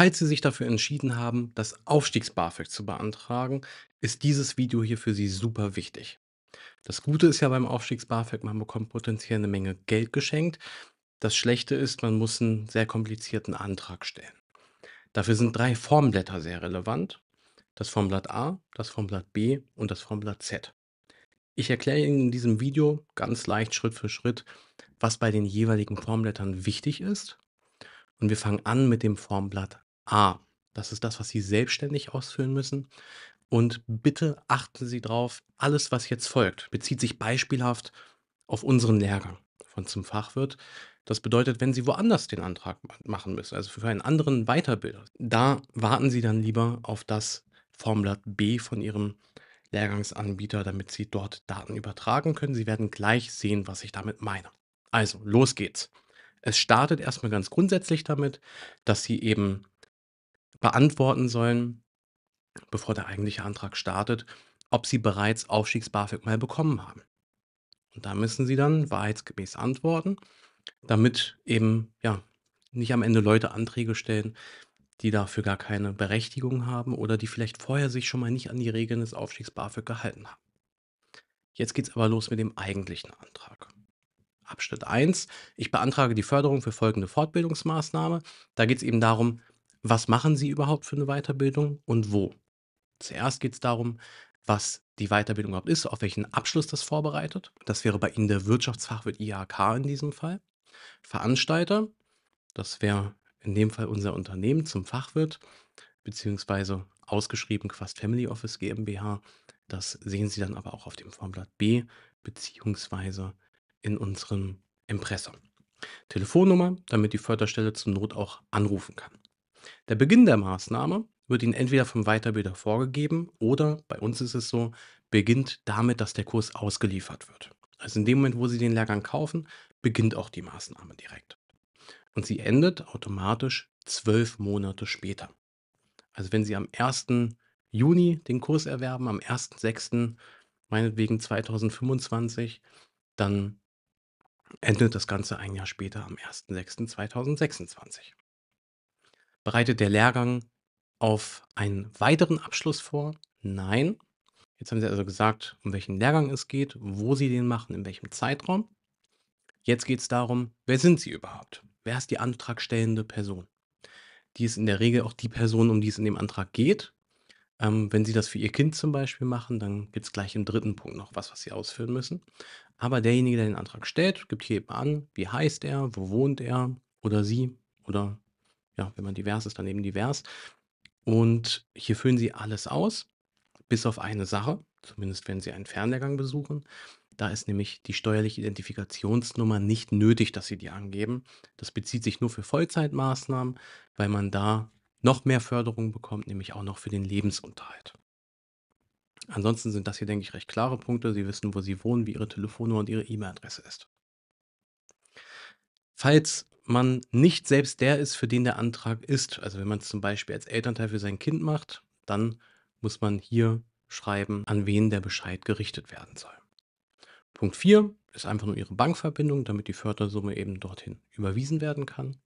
Falls Sie sich dafür entschieden haben, das Aufstiegs-BAföG zu beantragen, ist dieses Video hier für Sie super wichtig. Das Gute ist ja beim Aufstiegs-BAföG, man bekommt potenziell eine Menge Geld geschenkt. Das Schlechte ist, man muss einen sehr komplizierten Antrag stellen. Dafür sind drei Formblätter sehr relevant. Das Formblatt A, das Formblatt B und das Formblatt Z. Ich erkläre Ihnen in diesem Video ganz leicht Schritt für Schritt, was bei den jeweiligen Formblättern wichtig ist. Und wir fangen an mit dem Formblatt A, das ist das, was Sie selbstständig ausfüllen müssen. Und bitte achten Sie darauf, alles, was jetzt folgt, bezieht sich beispielhaft auf unseren Lehrgang von zum Fachwirt. Das bedeutet, wenn Sie woanders den Antrag machen müssen, also für einen anderen Weiterbilder, da warten Sie dann lieber auf das Formblatt B von Ihrem Lehrgangsanbieter, damit Sie dort Daten übertragen können. Sie werden gleich sehen, was ich damit meine. Also, los geht's. Es startet erstmal ganz grundsätzlich damit, dass Sie eben beantworten sollen, bevor der eigentliche Antrag startet, ob sie bereits Aufstiegs-BAföG mal bekommen haben. Und da müssen sie dann wahrheitsgemäß antworten, damit eben ja nicht am Ende Leute Anträge stellen, die dafür gar keine Berechtigung haben oder die vielleicht vorher sich schon mal nicht an die Regeln des Aufstiegs-BAföG gehalten haben. Jetzt geht es aber los mit dem eigentlichen Antrag. Abschnitt 1. Ich beantrage die Förderung für folgende Fortbildungsmaßnahme. Da geht es eben darum, was machen sie überhaupt für eine Weiterbildung und wo. Zuerst geht es darum, was die Weiterbildung überhaupt ist, auf welchen Abschluss das vorbereitet. Das wäre bei Ihnen der Wirtschaftsfachwirt IHK in diesem Fall. Veranstalter, das wäre in dem Fall unser Unternehmen zum Fachwirt, beziehungsweise ausgeschrieben Quast Family Office GmbH. Das sehen Sie dann aber auch auf dem Formblatt B, beziehungsweise in unserem Impressum. Telefonnummer, damit die Förderstelle zur Not auch anrufen kann. Der Beginn der Maßnahme wird Ihnen entweder vom Weiterbilder vorgegeben oder bei uns ist es so, beginnt damit, dass der Kurs ausgeliefert wird. Also in dem Moment, wo Sie den Lehrgang kaufen, beginnt auch die Maßnahme direkt. Und sie endet automatisch zwölf Monate später. Also wenn Sie am 1. Juni den Kurs erwerben, am 1.6. meinetwegen 2025, dann endet das Ganze ein Jahr später am 1.6.2026. Bereitet der Lehrgang auf einen weiteren Abschluss vor? Nein. Jetzt haben Sie also gesagt, um welchen Lehrgang es geht, wo Sie den machen, in welchem Zeitraum. Jetzt geht es darum, wer sind Sie überhaupt? Wer ist die antragstellende Person? Die ist in der Regel auch die Person, um die es in dem Antrag geht. Ähm, wenn Sie das für Ihr Kind zum Beispiel machen, dann gibt es gleich im dritten Punkt noch was, was Sie ausfüllen müssen. Aber derjenige, der den Antrag stellt, gibt hier eben an, wie heißt er, wo wohnt er oder sie oder ja, wenn man divers ist, dann eben divers. Und hier füllen sie alles aus, bis auf eine Sache, zumindest wenn sie einen Fernlehrgang besuchen. Da ist nämlich die steuerliche Identifikationsnummer nicht nötig, dass sie die angeben. Das bezieht sich nur für Vollzeitmaßnahmen, weil man da noch mehr Förderung bekommt, nämlich auch noch für den Lebensunterhalt. Ansonsten sind das hier, denke ich, recht klare Punkte. Sie wissen, wo Sie wohnen, wie Ihre Telefonnummer und Ihre E-Mail-Adresse ist falls man nicht selbst der ist, für den der Antrag ist. Also wenn man es zum Beispiel als Elternteil für sein Kind macht, dann muss man hier schreiben, an wen der Bescheid gerichtet werden soll. Punkt 4 ist einfach nur Ihre Bankverbindung, damit die Fördersumme eben dorthin überwiesen werden kann.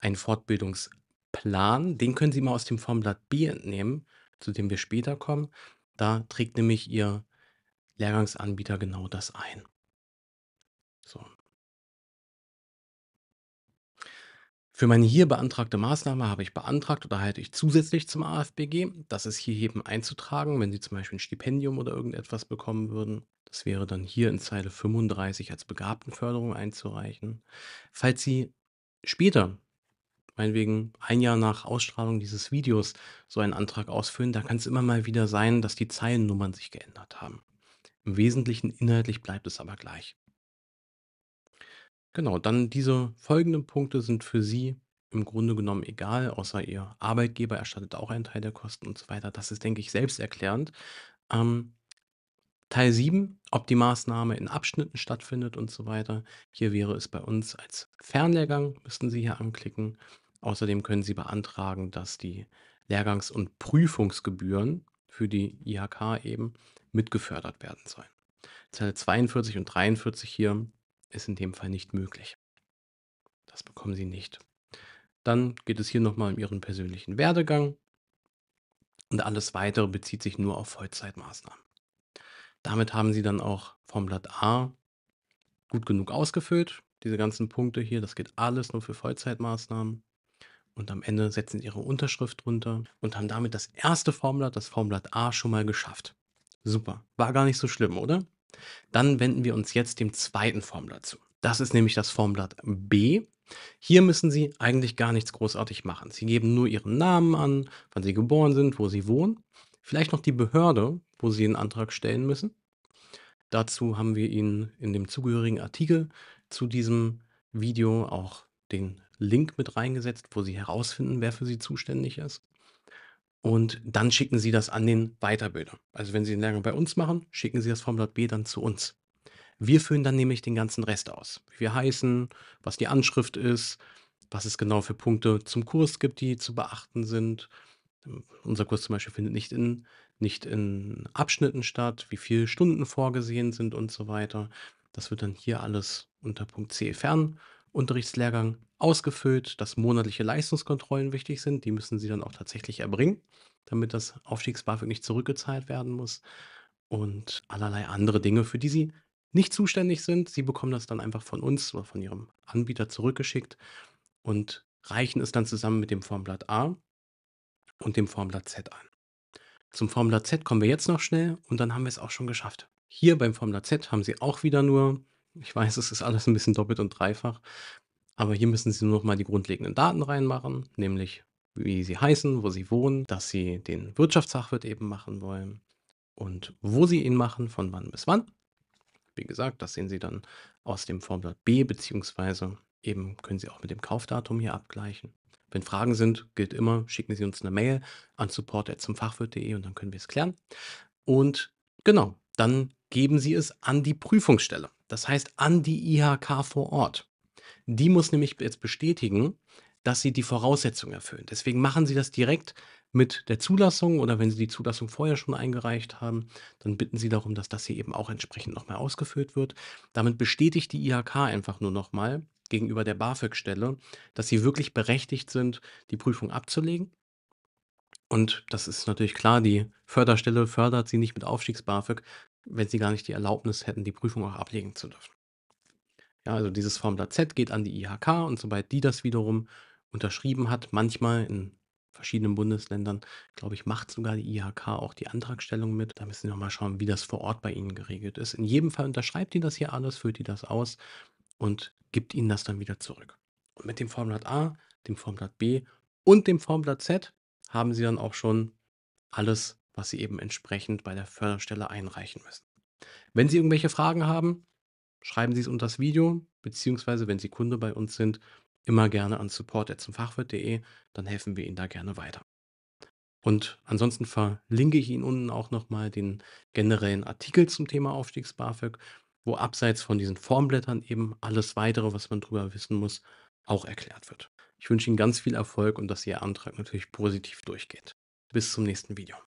Ein Fortbildungsplan, den können Sie mal aus dem Formblatt B entnehmen, zu dem wir später kommen. Da trägt nämlich Ihr Lehrgangsanbieter genau das ein. Für meine hier beantragte Maßnahme habe ich beantragt oder halte ich zusätzlich zum AFBG. Das ist hier eben einzutragen, wenn Sie zum Beispiel ein Stipendium oder irgendetwas bekommen würden. Das wäre dann hier in Zeile 35 als Begabtenförderung einzureichen. Falls Sie später, meinetwegen ein Jahr nach Ausstrahlung dieses Videos, so einen Antrag ausfüllen, da kann es immer mal wieder sein, dass die Zeilennummern sich geändert haben. Im Wesentlichen inhaltlich bleibt es aber gleich. Genau, dann diese folgenden Punkte sind für Sie im Grunde genommen egal, außer Ihr Arbeitgeber erstattet auch einen Teil der Kosten und so weiter. Das ist, denke ich, selbsterklärend. Ähm, Teil 7, ob die Maßnahme in Abschnitten stattfindet und so weiter. Hier wäre es bei uns als Fernlehrgang, müssten Sie hier anklicken. Außerdem können Sie beantragen, dass die Lehrgangs- und Prüfungsgebühren für die IHK eben mitgefördert werden sollen. Zeile 42 und 43 hier ist in dem Fall nicht möglich. Das bekommen Sie nicht. Dann geht es hier nochmal um Ihren persönlichen Werdegang und alles weitere bezieht sich nur auf Vollzeitmaßnahmen. Damit haben Sie dann auch vom Blatt A gut genug ausgefüllt. Diese ganzen Punkte hier, das geht alles nur für Vollzeitmaßnahmen. Und am Ende setzen Sie Ihre Unterschrift drunter und haben damit das erste Formblatt, das Formblatt A, schon mal geschafft. Super. War gar nicht so schlimm, oder? Dann wenden wir uns jetzt dem zweiten Formblatt zu. Das ist nämlich das Formblatt B. Hier müssen Sie eigentlich gar nichts großartig machen. Sie geben nur Ihren Namen an, wann Sie geboren sind, wo Sie wohnen, vielleicht noch die Behörde, wo Sie einen Antrag stellen müssen. Dazu haben wir Ihnen in dem zugehörigen Artikel zu diesem Video auch den Link mit reingesetzt, wo Sie herausfinden, wer für Sie zuständig ist und dann schicken Sie das an den Weiterbilder. Also wenn Sie den Lehrgang bei uns machen, schicken Sie das Formular B dann zu uns. Wir führen dann nämlich den ganzen Rest aus. Wie wir heißen, was die Anschrift ist, was es genau für Punkte zum Kurs gibt, die zu beachten sind. Unser Kurs zum Beispiel findet nicht in, nicht in Abschnitten statt, wie viele Stunden vorgesehen sind und so weiter. Das wird dann hier alles unter Punkt C fern Unterrichtslehrgang ausgefüllt, dass monatliche Leistungskontrollen wichtig sind. Die müssen sie dann auch tatsächlich erbringen, damit das Aufstiegs-BAföG nicht zurückgezahlt werden muss. Und allerlei andere Dinge, für die sie nicht zuständig sind. Sie bekommen das dann einfach von uns oder von ihrem Anbieter zurückgeschickt und reichen es dann zusammen mit dem Formblatt A und dem Formblatt Z an. Zum Formblatt Z kommen wir jetzt noch schnell und dann haben wir es auch schon geschafft. Hier beim Formblatt Z haben Sie auch wieder nur ich weiß, es ist alles ein bisschen doppelt und dreifach, aber hier müssen Sie nur noch mal die grundlegenden Daten reinmachen, nämlich wie Sie heißen, wo Sie wohnen, dass Sie den Wirtschaftssachwirt eben machen wollen und wo Sie ihn machen, von wann bis wann. Wie gesagt, das sehen Sie dann aus dem Formblatt B, beziehungsweise eben können Sie auch mit dem Kaufdatum hier abgleichen. Wenn Fragen sind, gilt immer, schicken Sie uns eine Mail an support.zumfachwirt.de und dann können wir es klären. Und genau, dann geben Sie es an die Prüfungsstelle, das heißt an die IHK vor Ort. Die muss nämlich jetzt bestätigen, dass Sie die Voraussetzungen erfüllen. Deswegen machen Sie das direkt mit der Zulassung oder wenn Sie die Zulassung vorher schon eingereicht haben, dann bitten Sie darum, dass das hier eben auch entsprechend nochmal ausgeführt wird. Damit bestätigt die IHK einfach nur nochmal gegenüber der BAföG-Stelle, dass Sie wirklich berechtigt sind, die Prüfung abzulegen. Und das ist natürlich klar, die Förderstelle fördert Sie nicht mit Aufstiegs-BAföG, wenn sie gar nicht die Erlaubnis hätten, die Prüfung auch ablegen zu dürfen. Ja, also dieses Formular Z geht an die IHK und sobald die das wiederum unterschrieben hat, manchmal in verschiedenen Bundesländern, glaube ich, macht sogar die IHK auch die Antragstellung mit. Da müssen wir nochmal schauen, wie das vor Ort bei Ihnen geregelt ist. In jedem Fall unterschreibt die das hier alles, führt die das aus und gibt Ihnen das dann wieder zurück. Und mit dem Formblatt A, dem Formblatt B und dem Formblatt Z haben Sie dann auch schon alles was Sie eben entsprechend bei der Förderstelle einreichen müssen. Wenn Sie irgendwelche Fragen haben, schreiben Sie es unter das Video, beziehungsweise wenn Sie Kunde bei uns sind, immer gerne an support.zumfachwirt.de, dann helfen wir Ihnen da gerne weiter. Und ansonsten verlinke ich Ihnen unten auch nochmal den generellen Artikel zum Thema Aufstiegs-BAföG, wo abseits von diesen Formblättern eben alles weitere, was man drüber wissen muss, auch erklärt wird. Ich wünsche Ihnen ganz viel Erfolg und dass Ihr Antrag natürlich positiv durchgeht. Bis zum nächsten Video.